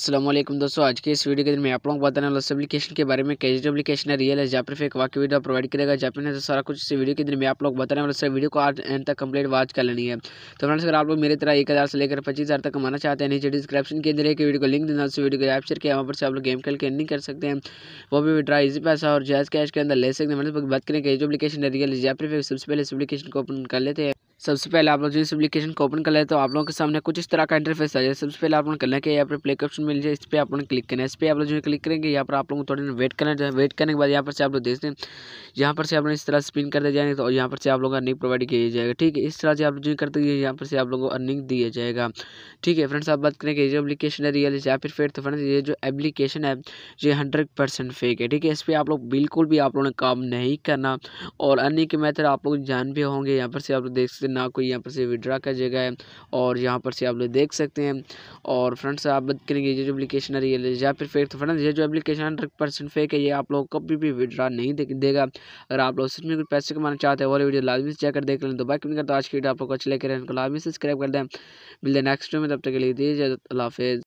असलम दोस्तों आज के इस वीडियो के दिन मैं आप लोगों को बताने वाला उस एप्लीकेशन के बारे में कैसे एप्लीकेशन है रियल है या फिर एक वाकई वीडियो प्रोवाइड करेगा या फिर तो सारा कुछ इस वीडियो के दिन मैं आप लोग बताने वाला वीडियो को आज एंड तक कंप्लीट वॉच कर लेनी है तो फ्रेंड्स अगर आप लोग मेरी तरह एक हज़ार से लेकर पच्चीस हज़ार तक कमाना चाहते हैं नीचे डिस्क्रिप्शन के अंदर एक वीडियो को लिंक देना उस वीडियो को ऐप शेयर किया वहाँ पर से आप लोग गेम खेल के एंड कर सकते हैं वो भी विड्रा इजी पैसा और जैस कैश के अंदर ले सकते हैं मतलब बात करें कैसे एप्लीकेशन है रियल या फिर सबसे पहले इस एप्लीकेशन को ओपन कर लेते हैं सबसे पहले आप लोग जिस एप्लीकेशन को ओपन कर लेते हो आप लोगों के सामने कुछ इस तरह का इंटरफेस आ जाए सबसे पहले आप लोग करना है कि यहाँ पर प्ले ऑप्शन मिल जाए इस पर आप लोग क्लिक करना है इस पर आप लोग जो है क्लिक करेंगे यहाँ पर आप लोग थोड़ी देर वेट करना है वेट करने के बाद यहाँ पर से आप लोग देखते हैं यहाँ पर से आपने इस तरह स्पिन करते जाएंगे तो यहाँ पर से आप लोगों को अर्निंग प्रोवाइड किया जाएगा ठीक है इस तरह से आप जो करते हैं यहाँ पर से आप लोगों को अर्निंग दिया जाएगा ठीक है फ्रेंड्स आप बात करें कि जो एप्लीकेशन है रियल या फिर फेक तो फ्रेंड्स ये जो एप्लीकेशन है ये हंड्रेड परसेंट फेक है ठीक है इस पर आप लोग बिल्कुल भी आप लोगों ने काम नहीं करना और अर्निंग के मैथड आप लोग जान भी होंगे यहाँ पर से आप लोग देख सकते हैं ना कोई यहाँ पर से विड्रा का जगह है और यहाँ पर से आप लोग देख सकते हैं और फ्रेंड्स आप बात करेंगे ये जो एप्लीकेशन है रियल या फिर फेक तो फ्रेंड्स ये जो एप्लीकेशन हंड्रेड परसेंट फेक है ये आप लोग कभी भी विड्रा नहीं देगा अगर आप लोग इसमें कुछ पैसे कमाना चाहते हैं वाली वीडियो लाजमी से चेक कर देख लें तो बाकी करता आज की वीडियो आपको लोग अच्छी लेकर लाजमी सब्सक्राइब कर दें मिलते नेक्स्ट वीडियो में तब तक के लिए दीजिए अल्लाह हाफिज़